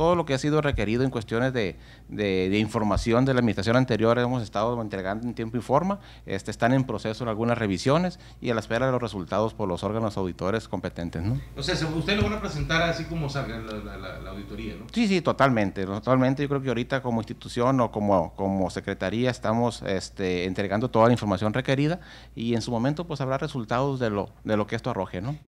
todo lo que ha sido requerido en cuestiones de, de, información de la administración anterior hemos estado entregando en tiempo y forma, este, están en proceso algunas revisiones y a la espera de los resultados por los órganos auditores competentes. ¿no? O sea, usted lo van a presentar así como salga la, la, auditoría, ¿no? Sí, sí, totalmente, totalmente. Yo creo que ahorita como institución o como, como secretaría estamos este, entregando toda la información requerida y en su momento pues habrá resultados de lo, de lo que esto arroje, ¿no?